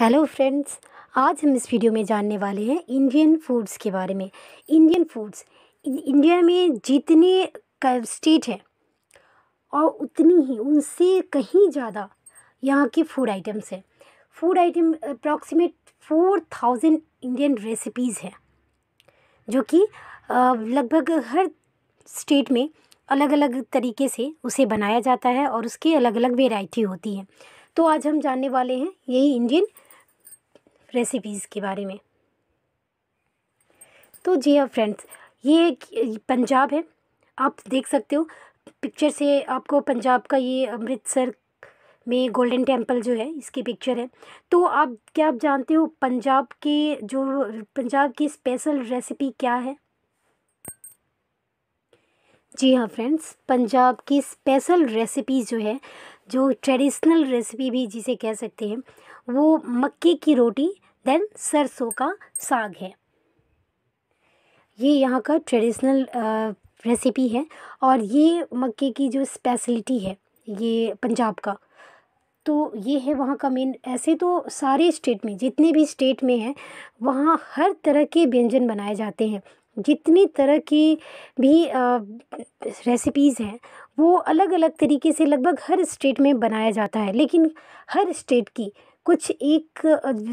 hello friends आज हम इस वीडियो में जानने वाले हैं इंडियन फूड्स के बारे में इंडियन फूड्स इंडिया में जितने स्टेट हैं और उतनी ही उनसे कहीं ज़्यादा यहाँ के फूड आइटम्स हैं food item approximate four thousand Indian recipes हैं जो कि लगभग हर स्टेट में अलग अलग तरीके से उसे बनाया जाता है और उसकी अलग अलग वेराइटी होती है तो आज हम जानने वाले हैं यही इंडियन रेसिपीज़ के बारे में तो जी हाँ फ्रेंड्स ये पंजाब है आप देख सकते हो पिक्चर से आपको पंजाब का ये अमृतसर में गोल्डन टेम्पल जो है इसकी पिक्चर है तो आप क्या आप जानते हो पंजाब के जो पंजाब की स्पेशल रेसिपी क्या है जी हाँ फ्रेंड्स पंजाब की स्पेशल रेसिपी जो है जो ट्रेडिशनल रेसिपी भी जिसे कह सकते हैं वो मक्के की रोटी देन सरसों का साग है ये यहाँ का ट्रेडिशनल रेसिपी है और ये मक्के की जो स्पेशलिटी है ये पंजाब का तो ये है वहाँ का मेन ऐसे तो सारे स्टेट में जितने भी स्टेट में हैं वहाँ हर तरह के व्यंजन बनाए जाते हैं जितनी तरह की भी रेसिपीज़ हैं वो अलग अलग तरीके से लगभग हर स्टेट में बनाया जाता है लेकिन हर स्टेट की कुछ एक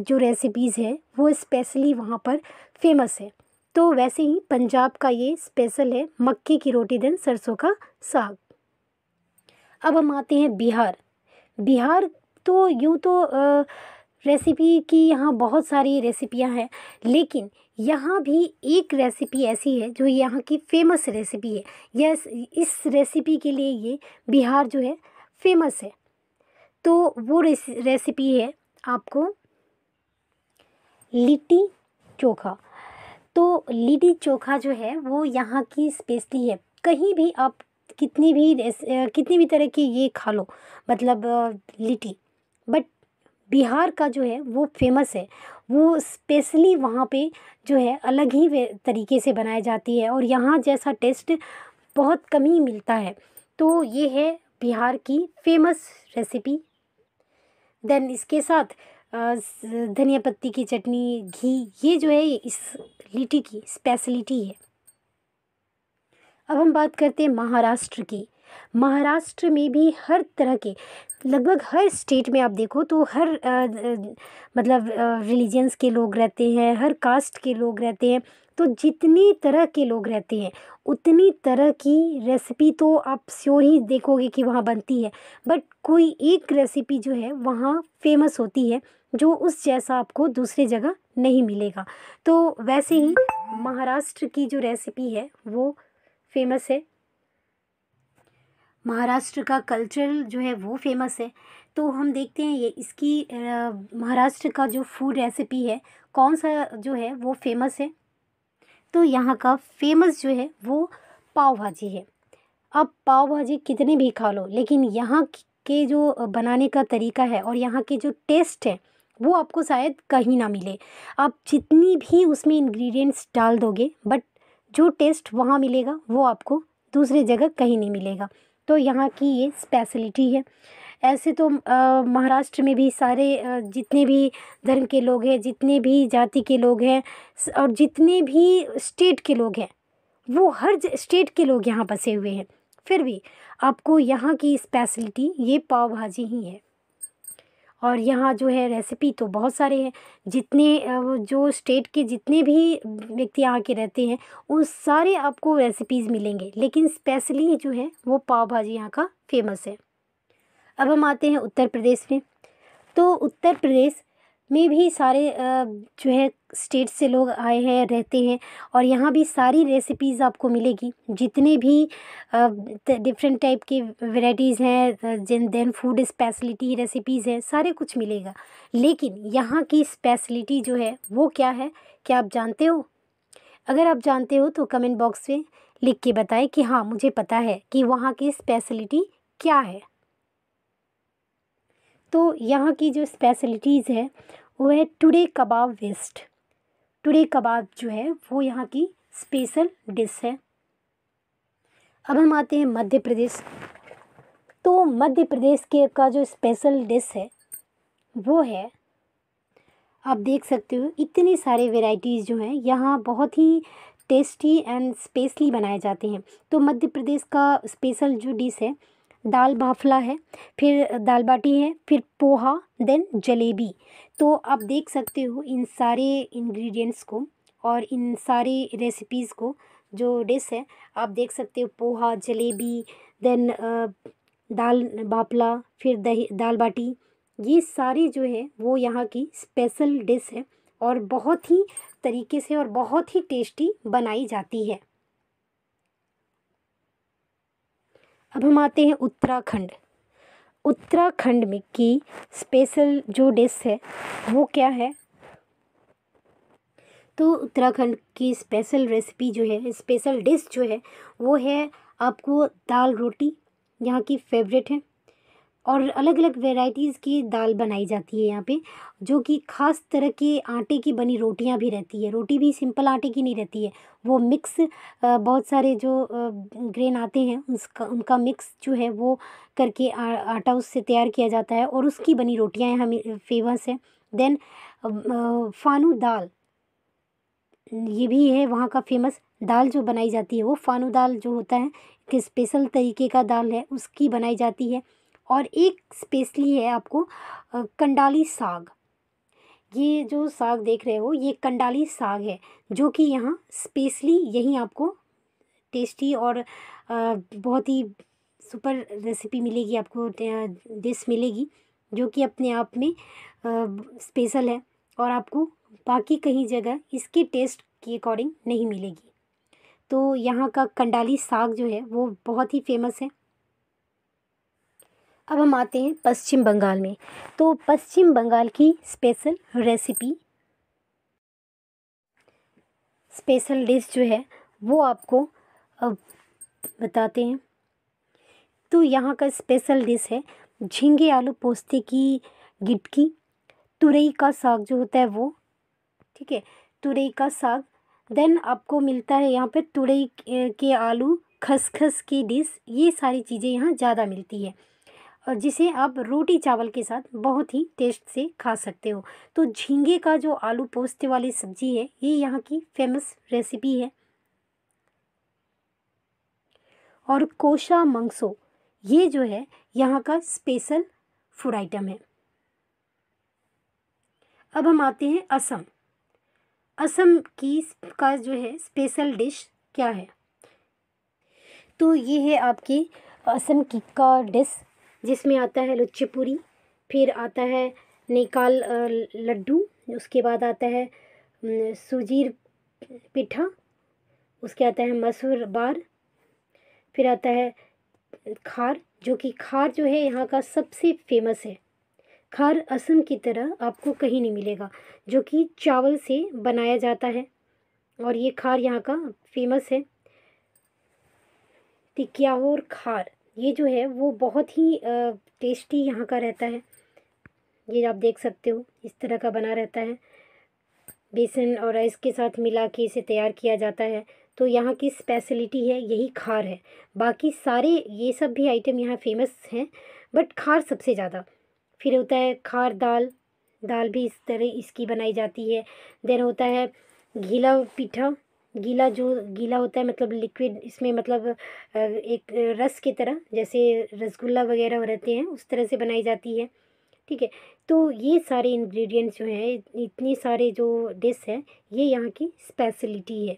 जो रेसिपीज़ हैं वो स्पेशली वहाँ पर फ़ेमस है तो वैसे ही पंजाब का ये स्पेशल है मक्के की रोटी दिन सरसों का साग अब हम आते हैं बिहार बिहार तो यूँ तो रेसिपी की यहाँ बहुत सारी रेसिपियाँ हैं लेकिन यहाँ भी एक रेसिपी ऐसी है जो यहाँ की फ़ेमस रेसिपी है यस इस रेसिपी के लिए ये बिहार जो है फेमस है तो वो रेसिपी है आपको लिट्टी चोखा तो लिट्टी चोखा जो है वो यहाँ की स्पेशली है कहीं भी आप कितनी भी कितनी भी तरह की ये खा लो मतलब लिट्टी बट बिहार का जो है वो फेमस है वो स्पेशली वहाँ पे जो है अलग ही तरीके से बनाई जाती है और यहाँ जैसा टेस्ट बहुत कम ही मिलता है तो ये है बिहार की फेमस रेसिपी देन इसके साथ धनिया पत्ती की चटनी घी ये जो है इस लिट्टी की स्पेशलिटी है अब हम बात करते हैं महाराष्ट्र की महाराष्ट्र में भी हर तरह के लगभग हर स्टेट में आप देखो तो हर आ, मतलब रिलीजन्स के लोग रहते हैं हर कास्ट के लोग रहते हैं तो जितनी तरह के लोग रहते हैं उतनी तरह की रेसिपी तो आप श्योर ही देखोगे कि वहाँ बनती है बट कोई एक रेसिपी जो है वहाँ फेमस होती है जो उस जैसा आपको दूसरी जगह नहीं मिलेगा तो वैसे ही महाराष्ट्र की जो रेसिपी है वो फेमस है महाराष्ट्र का कल्चरल जो है वो फेमस है तो हम देखते हैं ये इसकी महाराष्ट्र का जो फूड रेसिपी है कौन सा जो है वो फेमस है तो यहाँ का फेमस जो है वो पाव भाजी है अब पाव भाजी कितने भी खा लो लेकिन यहाँ के जो बनाने का तरीका है और यहाँ के जो टेस्ट है वो आपको शायद कहीं ना मिले आप जितनी भी उसमें इंग्रेडिएंट्स डाल दोगे बट जो टेस्ट वहाँ मिलेगा वो आपको दूसरे जगह कहीं नहीं मिलेगा तो यहाँ की ये स्पेशलिटी है ऐसे तो महाराष्ट्र में भी सारे जितने भी धर्म के लोग हैं जितने भी जाति के लोग हैं और जितने भी स्टेट के लोग हैं वो हर स्टेट के लोग यहाँ बसे हुए हैं फिर भी आपको यहाँ की स्पेशलिटी ये पाव भाजी ही है और यहाँ जो है रेसिपी तो बहुत सारे हैं जितने जो स्टेट के जितने भी व्यक्ति यहाँ के रहते हैं उन सारे आपको रेसिपीज़ मिलेंगे लेकिन स्पेशली जो है वो पाव भाजी यहाँ का फेमस है अब हम आते हैं उत्तर प्रदेश में तो उत्तर प्रदेश में भी सारे जो है स्टेट से लोग आए हैं रहते हैं और यहाँ भी सारी रेसिपीज़ आपको मिलेगी जितने भी डिफरेंट टाइप के वेराइटीज़ हैं जिन देन फूड स्पेशलिटी रेसिपीज़ हैं सारे कुछ मिलेगा लेकिन यहाँ की स्पेशलिटी जो है वो क्या है क्या आप जानते हो अगर आप जानते हो तो कमेंट बॉक्स में लिख के बताएं कि हाँ मुझे पता है कि वहाँ की स्पेशलिटी क्या है तो यहाँ की जो स्पेशलिटीज़ है वो है टुडे कबाब वेस्ट टुडे कबाब जो है वो यहाँ की स्पेशल डिश है अब हम आते हैं मध्य प्रदेश तो मध्य प्रदेश के का जो स्पेशल डिश है वो है आप देख सकते हो इतनी सारे वेराइटीज़ जो हैं यहाँ बहुत ही टेस्टी एंड स्पेशली बनाए जाते हैं तो मध्य प्रदेश का स्पेशल जो डिश है दाल बाफला है फिर दाल बाटी है फिर पोहा देन जलेबी तो आप देख सकते हो इन सारे इंग्रेडिएंट्स को और इन सारी रेसिपीज़ को जो डिश है आप देख सकते हो पोहा जलेबी देन दाल बाफला फिर दही दाल बाटी ये सारे जो है वो यहाँ की स्पेशल डिश है और बहुत ही तरीके से और बहुत ही टेस्टी बनाई जाती है अब हम आते हैं उत्तराखंड उत्तराखंड में की स्पेशल जो डिश है वो क्या है तो उत्तराखंड की स्पेशल रेसिपी जो है स्पेशल डिश जो है वो है आपको दाल रोटी यहाँ की फेवरेट है और अलग अलग वेराइटीज़ की दाल बनाई जाती है यहाँ पे जो कि ख़ास तरह के आटे की बनी रोटियाँ भी रहती है रोटी भी सिंपल आटे की नहीं रहती है वो मिक्स बहुत सारे जो ग्रेन आते हैं उसका उनका मिक्स जो है वो करके आ, आटा उससे तैयार किया जाता है और उसकी बनी रोटियाँ हमें फेमस है देन फानू दाल ये भी है वहाँ का फेमस दाल जो बनाई जाती है वो फानू दाल जो होता है कि स्पेशल तरीके का दाल है उसकी बनाई जाती है और एक स्पेशली है आपको कंडाली साग ये जो साग देख रहे हो ये कंडाली साग है जो कि यहाँ स्पेशली यहीं आपको टेस्टी और बहुत ही सुपर रेसिपी मिलेगी आपको डिश मिलेगी जो कि अपने आप में स्पेशल है और आपको बाकी कहीं जगह इसके टेस्ट के अकॉर्डिंग नहीं मिलेगी तो यहाँ का कंडाली साग जो है वो बहुत ही फेमस है अब हम आते हैं पश्चिम बंगाल में तो पश्चिम बंगाल की स्पेशल रेसिपी स्पेशल डिश जो है वो आपको अब बताते हैं तो यहाँ का स्पेशल डिश है झींगे आलू पोस्ते की गिटकी तुरई का साग जो होता है वो ठीक है तुरई का साग देन आपको मिलता है यहाँ पे तुरई के आलू खसखस की डिश ये सारी चीज़ें यहाँ ज़्यादा मिलती है और जिसे आप रोटी चावल के साथ बहुत ही टेस्ट से खा सकते हो तो झींगे का जो आलू पोस्ते वाली सब्जी है ये यहाँ की फेमस रेसिपी है और कोशा मंगसो ये जो है यहाँ का स्पेशल फूड आइटम है अब हम आते हैं असम असम की का जो है स्पेशल डिश क्या है तो ये है आपकी असम की का डिश जिसमें आता है लुच्ची पूरी फिर आता है निकाल लड्डू उसके बाद आता है सूजीर पिठा उसके आता है मसूर बार फिर आता है खार जो कि खार जो है यहाँ का सबसे फेमस है खार असम की तरह आपको कहीं नहीं मिलेगा जो कि चावल से बनाया जाता है और ये खार यहाँ का फेमस है तिकिया और खार ये जो है वो बहुत ही टेस्टी यहाँ का रहता है ये आप देख सकते हो इस तरह का बना रहता है बेसन और राइस के साथ मिला के इसे तैयार किया जाता है तो यहाँ की स्पेशलिटी है यही खार है बाकी सारे ये सब भी आइटम यहाँ फेमस हैं बट खार सबसे ज़्यादा फिर होता है खार दाल दाल भी इस तरह इसकी बनाई जाती है देन होता है घीला पीठा गीला जो गीला होता है मतलब लिक्विड इसमें मतलब एक रस की तरह जैसे रसगुल्ला वगैरह रहते हैं उस तरह से बनाई जाती है ठीक है तो ये सारे इंग्रेडिएंट्स जो हैं इतनी सारे जो डिश है ये यहाँ की स्पेशलिटी है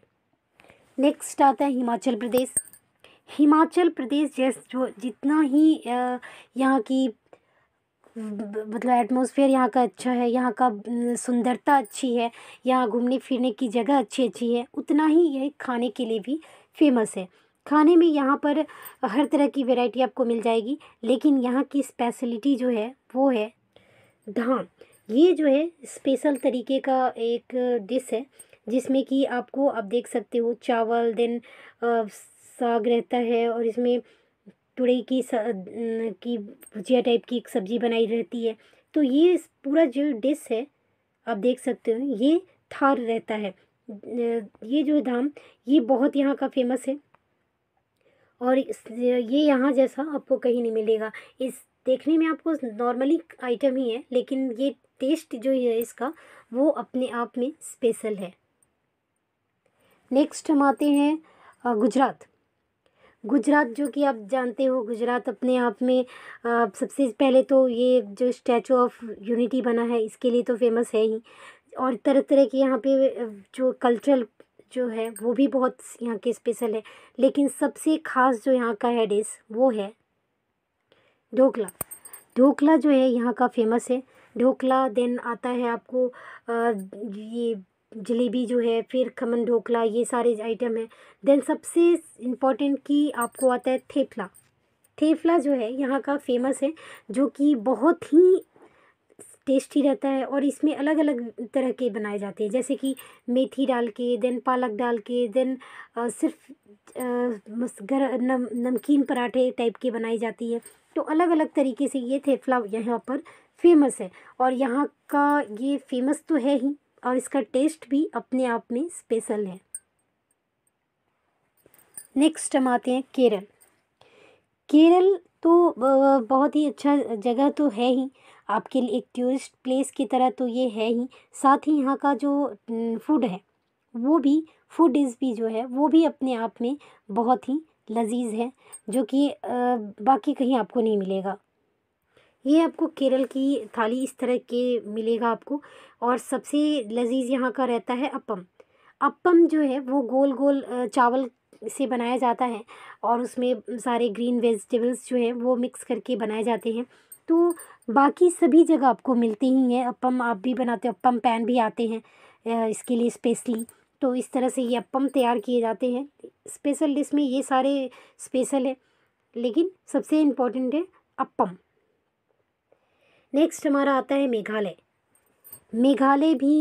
नेक्स्ट आता है हिमाचल प्रदेश हिमाचल प्रदेश जैस जो जितना ही यहाँ की मतलब एटमोसफियर यहाँ का अच्छा है यहाँ का सुंदरता अच्छी है यहाँ घूमने फिरने की जगह अच्छी अच्छी है उतना ही यह खाने के लिए भी फ़ेमस है खाने में यहाँ पर हर तरह की वेराइटी आपको मिल जाएगी लेकिन यहाँ की स्पेशलिटी जो है वो है धाम ये जो है स्पेशल तरीके का एक डिश है जिसमें कि आपको आप देख सकते हो चावल देन साग रहता है और इसमें तुरई की की भुजिया टाइप की एक सब्ज़ी बनाई रहती है तो ये पूरा जो डिश है आप देख सकते हो ये थार रहता है ये जो धाम ये बहुत यहाँ का फेमस है और ये यहाँ जैसा आपको कहीं नहीं मिलेगा इस देखने में आपको नॉर्मली आइटम ही है लेकिन ये टेस्ट जो है इसका वो अपने आप में स्पेशल है नेक्स्ट हम आते हैं गुजरात गुजरात जो कि आप जानते हो गुजरात अपने आप में आ, सबसे पहले तो ये जो स्टैचू ऑफ यूनिटी बना है इसके लिए तो फेमस है ही और तरह तरह के यहाँ पे जो कल्चरल जो है वो भी बहुत यहाँ के स्पेशल है लेकिन सबसे ख़ास जो यहाँ का है डिस वो है ढोकला ढोकला जो है यहाँ का फेमस है ढोकला देन आता है आपको आ, ये जलेबी जो है फिर खमन ढोकला ये सारे आइटम हैं देन सबसे इम्पॉर्टेंट की आपको आता है थेपला थेपला जो है यहाँ का फेमस है जो कि बहुत ही टेस्टी रहता है और इसमें अलग अलग तरह के बनाए जाते हैं जैसे कि मेथी डाल के देन पालक डाल के देन सिर्फ गर नम, नमकीन पराठे टाइप के बनाई जाती है तो अलग अलग तरीके से ये थेपला यहाँ पर फेमस है और यहाँ का ये फेमस तो है ही और इसका टेस्ट भी अपने आप में स्पेशल है नेक्स्ट हम आते हैं केरल केरल तो बहुत ही अच्छा जगह तो है ही आपके लिए एक टूरिस्ट प्लेस की तरह तो ये है ही साथ ही यहाँ का जो फूड है वो भी फूड इज भी जो है वो भी अपने आप में बहुत ही लजीज है जो कि बाकी कहीं आपको नहीं मिलेगा ये आपको केरल की थाली इस तरह के मिलेगा आपको और सबसे लजीज यहाँ का रहता है अपम अपम जो है वो गोल गोल चावल से बनाया जाता है और उसमें सारे ग्रीन वेजिटेबल्स जो है वो मिक्स करके बनाए जाते हैं तो बाकी सभी जगह आपको मिलते ही हैं अपम आप भी बनाते हो अपम पैन भी आते हैं इसके लिए स्पेशली तो इस तरह से ये अपम तैयार किए जाते हैं स्पेशल डिश में ये सारे स्पेशल है लेकिन सबसे इम्पोर्टेंट है अपम नेक्स्ट हमारा आता है मेघालय मेघालय भी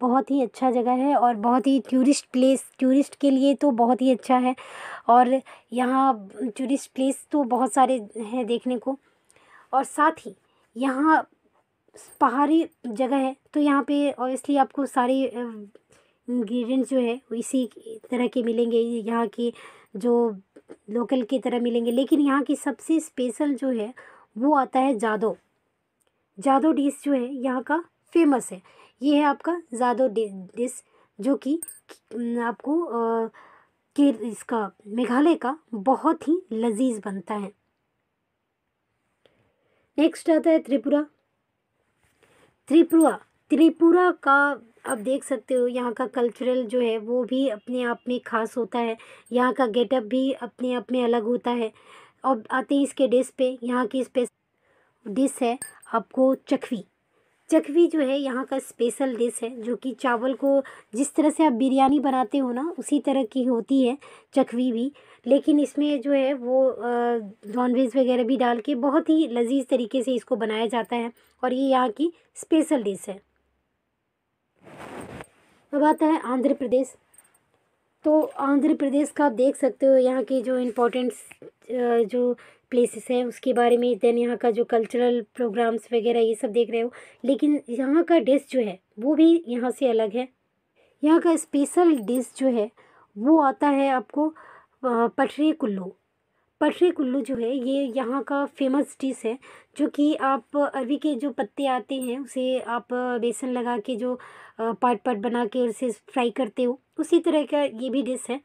बहुत ही अच्छा जगह है और बहुत ही टूरिस्ट प्लेस टूरिस्ट के लिए तो बहुत ही अच्छा है और यहाँ टूरिस्ट प्लेस तो बहुत सारे हैं देखने को और साथ ही यहाँ पहाड़ी जगह है तो यहाँ पे ऑब्वियसली आपको सारे इंग्रेडिएंट्स जो है इसी तरह के मिलेंगे यहाँ के जो लोकल की तरह मिलेंगे लेकिन यहाँ की सबसे स्पेशल जो है वो आता है जादो जादो डिश जो है यहाँ का फेमस है ये है आपका जादो डिश जो कि आपको के इसका मेघालय का बहुत ही लजीज बनता है नेक्स्ट आता है त्रिपुरा त्रिपुरा त्रिपुरा का आप देख सकते हो यहाँ का कल्चरल जो है वो भी अपने आप में खास होता है यहाँ का गेटअप भी अपने आप में अलग होता है और आते हैं इसके डिश पे यहाँ की स्पेस डिश है आपको चखवी चखवी जो है यहाँ का स्पेशल डिश है जो कि चावल को जिस तरह से आप बिरयानी बनाते हो ना उसी तरह की होती है चखवी भी लेकिन इसमें जो है वो नॉनवेज वगैरह भी डाल के बहुत ही लजीज तरीके से इसको बनाया जाता है और ये यहाँ की स्पेशल डिश है अब आता है आंध्र प्रदेश तो आंध्र प्रदेश का आप देख सकते हो यहाँ के जो इम्पोर्टेंट जो प्लेसेस हैं उसके बारे में देन यहाँ का जो कल्चरल प्रोग्राम्स वगैरह ये सब देख रहे हो लेकिन यहाँ का डिश जो है वो भी यहाँ से अलग है यहाँ का स्पेशल डिश जो है वो आता है आपको पटरे कुल्लू पटरे कुल्लू जो है ये यहाँ का फेमस डिश है जो कि आप अरवी के जो पत्ते आते हैं उसे आप बेसन लगा के जो पार्ट पार्ट बना के उसे फ्राई करते हो उसी तरह का ये भी डिश है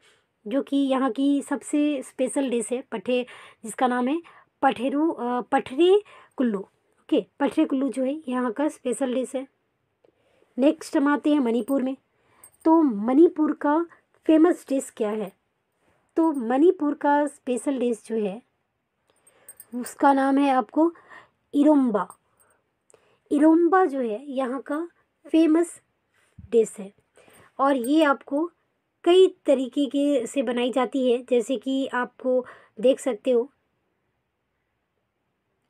जो कि यहाँ की सबसे स्पेशल डिश है पठे जिसका नाम है पठेरू पठरी कुल्लू ओके पठरे कुल्लू जो है यहाँ का स्पेशल डिश है नेक्स्ट हम आते हैं मणिपुर में तो मणिपुर का फेमस डिश क्या है तो मणिपुर का स्पेशल डिश जो है उसका नाम है आपको इरोम्बा इरोम्बा जो है यहाँ का फेमस डिश है और ये आपको कई तरीके के से बनाई जाती है जैसे कि आपको देख सकते हो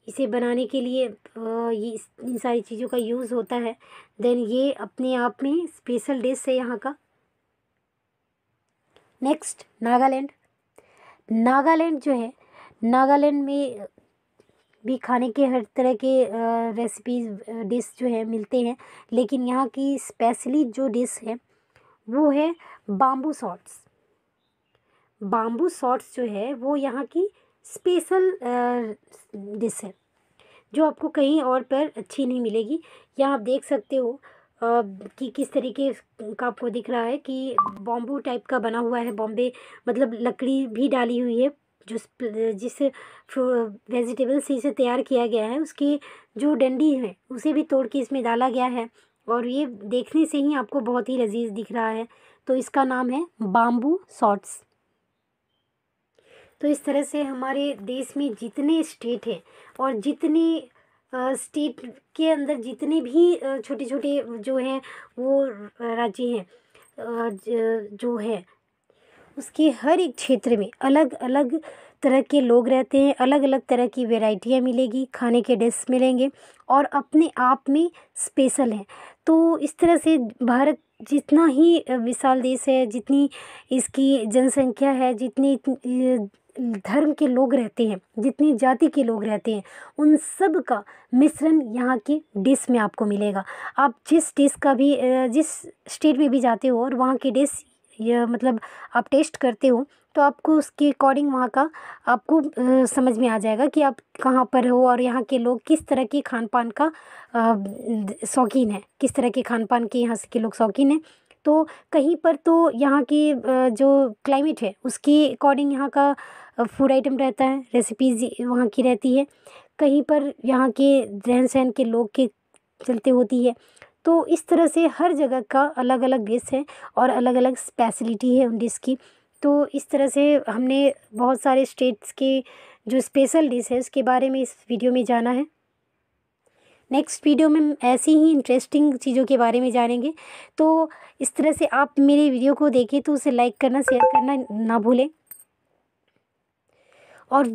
इसे बनाने के लिए ये इन सारी चीज़ों का यूज़ होता है देन ये अपने आप में स्पेशल डिश है यहाँ का नेक्स्ट नागालैंड नागालैंड जो है नागालैंड में भी खाने के हर तरह के रेसिपीज डिश जो है मिलते हैं लेकिन यहाँ की स्पेशली जो डिश है वो है बाम्बू सॉट्स बाम्बू सॉट्स जो है वो यहाँ की स्पेशल डिश uh, है जो आपको कहीं और पर अच्छी नहीं मिलेगी यहाँ आप देख सकते हो uh, कि किस तरीके का आपको दिख रहा है कि बॉम्बू टाइप का बना हुआ है बॉम्बे मतलब लकड़ी भी डाली हुई है जो जिस वेजिटेबल से इसे तैयार किया गया है उसके जो डंडी है उसे भी तोड़ के इसमें डाला गया है और ये देखने से ही आपको बहुत ही लजीज दिख रहा है तो इसका नाम है बाम्बू शॉर्ट्स तो इस तरह से हमारे देश में जितने स्टेट हैं और जितने स्टेट के अंदर जितने भी छोटे छोटे जो हैं वो राज्य हैं जो है उसके हर एक क्षेत्र में अलग अलग तरह के लोग रहते हैं अलग अलग तरह की वेराइटियाँ मिलेगी खाने के डिश मिलेंगे और अपने आप में स्पेशल हैं तो इस तरह से भारत जितना ही विशाल देश है जितनी इसकी जनसंख्या है जितनी धर्म के लोग रहते हैं जितनी जाति के लोग रहते हैं उन सब का मिश्रण यहाँ के डिश में आपको मिलेगा आप जिस डिश का भी जिस स्टेट में भी जाते हो और वहाँ की डिश यह मतलब आप टेस्ट करते हो तो आपको उसके अकॉर्डिंग वहाँ का आपको समझ में आ जाएगा कि आप कहाँ पर हो और यहाँ के लोग किस तरह के खान पान का शौकीन है किस तरह के खान पान के यहाँ के लोग शौकीन हैं तो कहीं पर तो यहाँ की जो क्लाइमेट है उसके अकॉर्डिंग यहाँ का फूड आइटम रहता है रेसिपीज़ वहाँ की रहती है कहीं पर यहाँ के रहन सहन के लोग के चलते होती है तो इस तरह से हर जगह का अलग अलग डिश है और अलग अलग स्पेशलिटी है उन डिश की तो इस तरह से हमने बहुत सारे स्टेट्स के जो स्पेशल डिश है उसके बारे में इस वीडियो में जाना है नेक्स्ट वीडियो में ऐसी ही इंटरेस्टिंग चीज़ों के बारे में जानेंगे तो इस तरह से आप मेरे वीडियो को देखें तो उसे लाइक करना शेयर करना ना भूलें और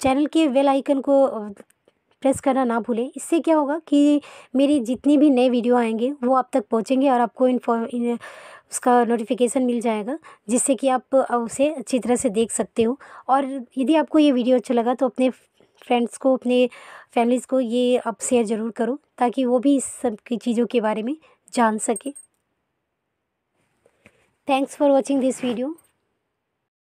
चैनल के बेल आइकन को प्रेस करना ना भूलें इससे क्या होगा कि मेरी जितनी भी नए वीडियो आएंगे वो आप तक पहुँचेंगे और आपको इन्फॉर्म उसका नोटिफिकेशन मिल जाएगा जिससे कि आप उसे अच्छी तरह से देख सकते हो और यदि आपको ये वीडियो अच्छा लगा तो अपने फ्रेंड्स को अपने फैमिलीज़ को ये आप शेयर ज़रूर करो ताकि वो भी इस सब की चीज़ों के बारे में जान सके thanks for watching this video